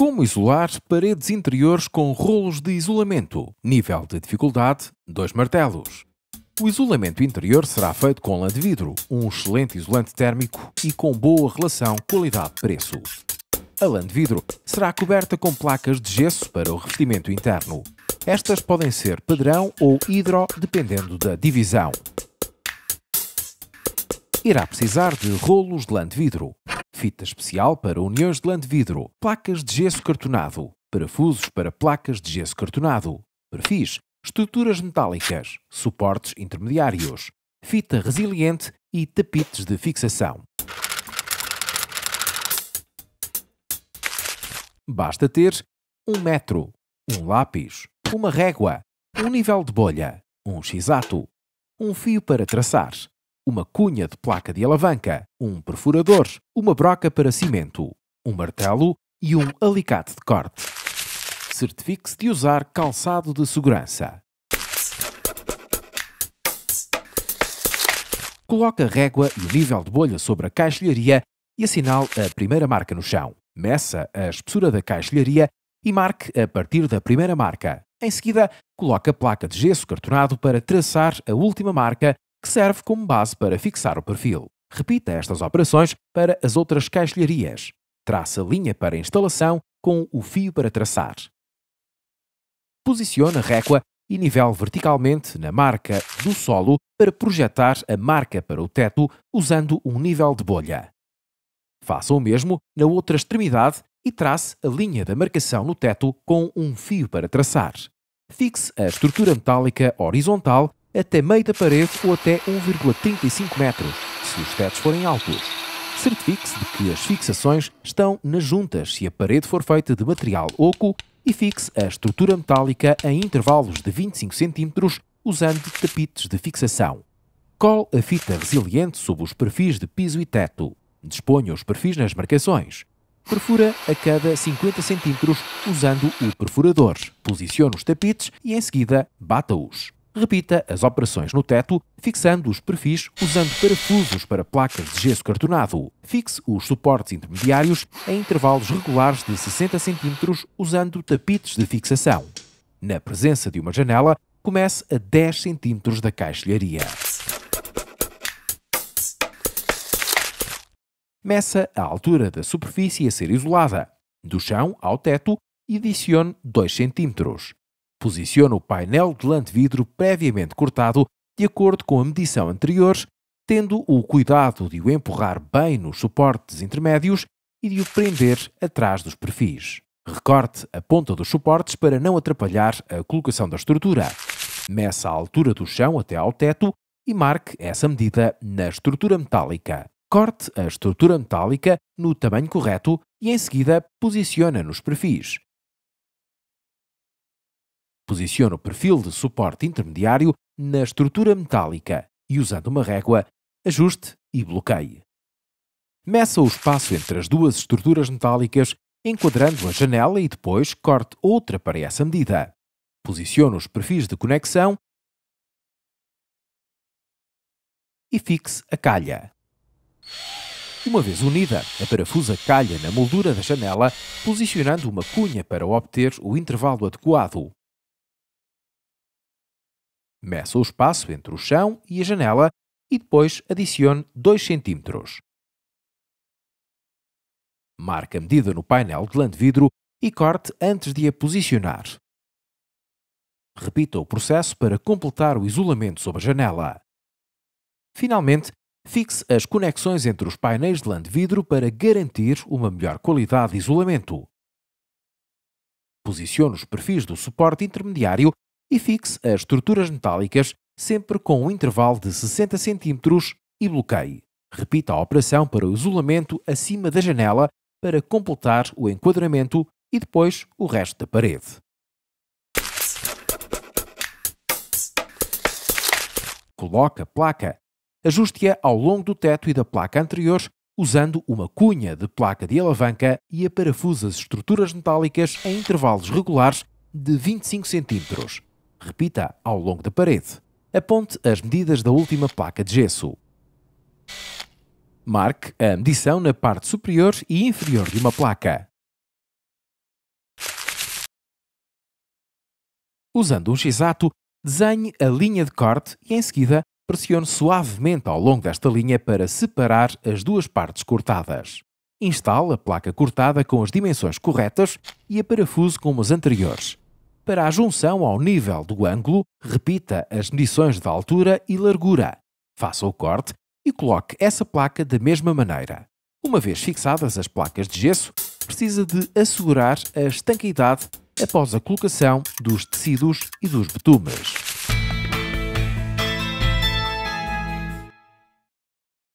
Como isolar paredes interiores com rolos de isolamento? Nível de dificuldade: 2 martelos. O isolamento interior será feito com lã de vidro, um excelente isolante térmico e com boa relação qualidade-preço. A lã de vidro será coberta com placas de gesso para o revestimento interno. Estas podem ser padrão ou hidro, dependendo da divisão. Irá precisar de rolos de lã de vidro fita especial para uniões de lã de vidro, placas de gesso cartonado, parafusos para placas de gesso cartonado, perfis, estruturas metálicas, suportes intermediários, fita resiliente e tapetes de fixação. Basta ter um metro, um lápis, uma régua, um nível de bolha, um x-ato, um fio para traçar, uma cunha de placa de alavanca, um perfurador, uma broca para cimento, um martelo e um alicate de corte. Certifique-se de usar calçado de segurança. Coloque a régua e o nível de bolha sobre a caixilharia e assinale a primeira marca no chão. Meça a espessura da caixilharia e marque a partir da primeira marca. Em seguida, coloque a placa de gesso cartonado para traçar a última marca que serve como base para fixar o perfil. Repita estas operações para as outras caixilharias. Traça a linha para instalação com o fio para traçar. Posicione a régua e nivele verticalmente na marca do solo para projetar a marca para o teto usando um nível de bolha. Faça o mesmo na outra extremidade e trace a linha da marcação no teto com um fio para traçar. Fixe a estrutura metálica horizontal até meio da parede ou até 1,35 metros, se os tetos forem altos. Certifique-se de que as fixações estão nas juntas se a parede for feita de material oco e fixe a estrutura metálica em intervalos de 25 cm usando tapetes de fixação. Cole a fita resiliente sob os perfis de piso e teto. Disponha os perfis nas marcações. Perfura a cada 50 cm usando o perfurador. Posicione os tapetes e em seguida bata-os repita as operações no teto, fixando os perfis usando parafusos para placas de gesso cartonado. Fixe os suportes intermediários a intervalos regulares de 60 cm usando tapetes de fixação. Na presença de uma janela, comece a 10 cm da caixilharia. Meça a altura da superfície a ser isolada, do chão ao teto, e adicione 2 cm. Posiciona o painel lante vidro previamente cortado de acordo com a medição anterior, tendo o cuidado de o empurrar bem nos suportes intermédios e de o prender atrás dos perfis. Recorte a ponta dos suportes para não atrapalhar a colocação da estrutura. Meça a altura do chão até ao teto e marque essa medida na estrutura metálica. Corte a estrutura metálica no tamanho correto e em seguida posiciona nos perfis. Posiciona o perfil de suporte intermediário na estrutura metálica e, usando uma régua, ajuste e bloqueie. Meça o espaço entre as duas estruturas metálicas, enquadrando a janela e depois corte outra para essa medida. Posicione os perfis de conexão e fixe a calha. Uma vez unida, a parafusa calha na moldura da janela, posicionando uma cunha para obter o intervalo adequado. Meça o espaço entre o chão e a janela e depois adicione 2 cm. Marque a medida no painel de lã de vidro e corte antes de a posicionar. Repita o processo para completar o isolamento sobre a janela. Finalmente, fixe as conexões entre os painéis de lã de vidro para garantir uma melhor qualidade de isolamento. Posicione os perfis do suporte intermediário e fixe as estruturas metálicas sempre com um intervalo de 60 cm e bloqueie. Repita a operação para o isolamento acima da janela para completar o enquadramento e depois o resto da parede. Coloque a placa. Ajuste-a ao longo do teto e da placa anterior usando uma cunha de placa de alavanca e aparafusa as estruturas metálicas em intervalos regulares de 25 cm repita ao longo da parede. Aponte as medidas da última placa de gesso. Marque a medição na parte superior e inferior de uma placa. Usando um x-ato, desenhe a linha de corte e, em seguida, pressione suavemente ao longo desta linha para separar as duas partes cortadas. Instale a placa cortada com as dimensões corretas e a parafuso como as anteriores. Para a junção ao nível do ângulo, repita as medições de altura e largura. Faça o corte e coloque essa placa da mesma maneira. Uma vez fixadas as placas de gesso, precisa de assegurar a estanqueidade após a colocação dos tecidos e dos betumes.